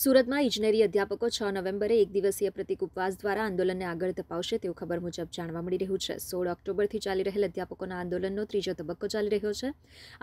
સુરતમાં ઇજનેરી અધ્યાપકો છ નવેમ્બરે એક દિવસીય પ્રતિક ઉપવાસ દ્વારા આંદોલનને આગળ ધપાવશે તેવું ખબર મુજબ જાણવા મળી રહ્યું છે સોળ ઓક્ટોબરથી ચાલી રહેલ અધ્યાપકોના આંદોલનનો ત્રીજો તબક્કો ચાલી રહ્યો છે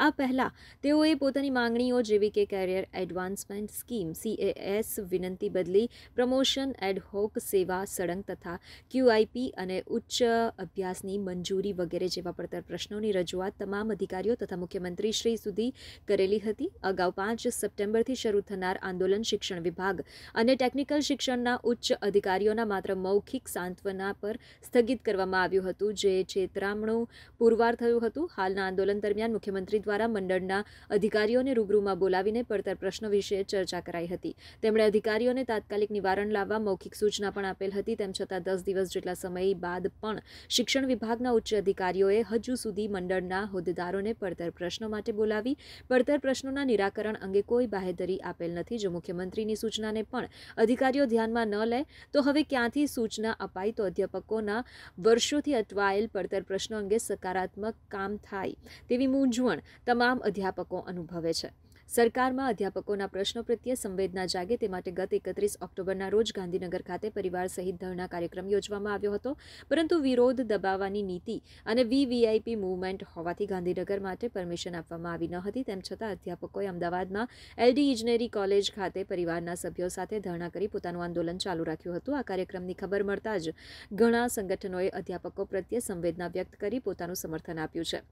આ પહેલાં તેઓએ પોતાની માંગણીઓ જેવી કે કેરિયર એડવાન્સમેન્ટ સ્કીમ સીએએસ વિનંતી બદલી પ્રમોશન એડહોક સેવા સળંગ તથા ક્યુઆઈપી અને ઉચ્ચ અભ્યાસની મંજૂરી વગેરે જેવા પડતર પ્રશ્નોની રજૂઆત તમામ અધિકારીઓ તથા મુખ્યમંત્રી શ્રી સુધી કરેલી હતી અગાઉ પાંચ સપ્ટેમ્બરથી શરૂ થનાર આંદોલન શિક્ષણ શિક્ષણ વિભાગ અને ટેકનિકલ શિક્ષણના ઉચ્ચ અધિકારીઓના માત્ર મૌખિક સાંત્વના પર સ્થગિત કરવામાં આવ્યું હતું જે છેતરામણું પુરવાર થયું હતું હાલના આંદોલન દરમિયાન મુખ્યમંત્રી દ્વારા મંડળના અધિકારીઓને રૂબરૂમાં બોલાવીને પડતર પ્રશ્નો વિશે ચર્ચા કરાઈ હતી તેમણે અધિકારીઓને તાત્કાલિક નિવારણ લાવવા મૌખિક સૂચના પણ આપેલ હતી તેમ છતાં દસ દિવસ જેટલા સમય બાદ પણ શિક્ષણ વિભાગના ઉચ્ચ અધિકારીઓએ હજુ સુધી મંડળના હોદ્દેદારોને પડતર પ્રશ્નો માટે બોલાવી પડતર પ્રશ્નોના નિરાકરણ અંગે કોઈ બાહેધરી આપેલ નથી જો મુખ્યમંત્રીની અધ્યાપકોની સૂચનાને પણ અધિકારીઓ ધ્યાનમાં ન લે તો હવે ક્યાંથી સૂચના અપાય તો અધ્યાપકોના વર્ષોથી અટવાયેલ પડતર પ્રશ્નો અંગે સકારાત્મક કામ થાય તેવી મૂંઝવણ તમામ અધ્યાપકો અનુભવે છે સરકારમાં અધ્યાપકોના પ્રશ્નો પ્રત્યે સંવેદના જાગે તે માટે ગત એકત્રીસ ઓક્ટોબરના રોજ ગાંધીનગર ખાતે પરિવાર સહિત ધરણા કાર્યક્રમ યોજવામાં આવ્યો હતો પરંતુ વિરોધ દબાવવાની નીતિ અને વીવીઆઈપી મૂવમેન્ટ હોવાથી ગાંધીનગર માટે પરમિશન આપવામાં આવી ન હતી તેમ છતાં અધ્યાપકોએ અમદાવાદમાં એલડી ઇજનેરી કોલેજ ખાતે પરિવારના સભ્યો સાથે ધરણા કરી પોતાનું આંદોલન ચાલુ રાખ્યું હતું આ કાર્યક્રમની ખબર મળતા જ ઘણા સંગઠનોએ અધ્યાપકો પ્રત્યે સંવેદના વ્યક્ત કરી પોતાનું સમર્થન આપ્યું છે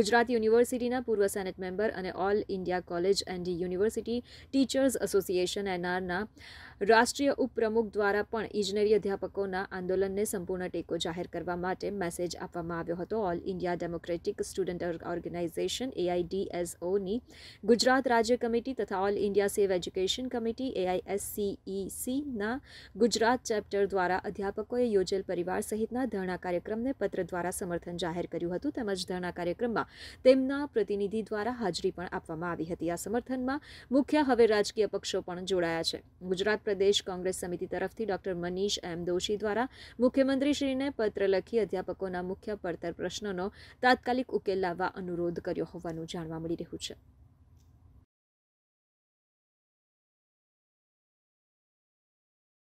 ગુજરાત યુનિવર્સિટીના પૂર્વ સેનેટ મેમ્બર અને all India college and university teachers association એનઆરના રાષ્ટ્રીય ઉપપ્રમુખ દ્વારા પણ ઇજનેરી અધ્યાપકોના આંદોલનને સંપૂર્ણ ટેકો જાહેર કરવા માટે મેસેજ આપવામાં આવ્યો હતો all India democratic student organisation એઆઈડીએસઓની ગુજરાત રાજ્ય કમિટી તથા all India save education committee એઆઈએસસીઈસીના ગુજરાત ચેપ્ટર દ્વારા અધ્યાપકોએ યોજેલ પરિવાર સહિતના ધરણા કાર્યક્રમને પત્ર દ્વારા સમર્થન જાહેર કર્યું હતું તેમજ ધરણા કાર્યક્રમમાં તેમના પ્રતિનિધિ દ્વારા હાજરી પણ આપવામાં આવી હતી આ સમર્થનમાં મુખ્ય હવે રાજકીય પક્ષો પણ જોડાયા છે ગુજરાત પ્રદેશ કોંગ્રેસ સમિતિ તરફથી ડોક્ટર મનીષ એમ દોશી દ્વારા મુખ્યમંત્રીશ્રીને પત્ર લખી અધ્યાપકોના મુખ્ય પડતર પ્રશ્નોનો તાત્કાલિક ઉકેલ લાવવા અનુરોધ કર્યો હોવાનું જાણવા મળી રહ્યું છે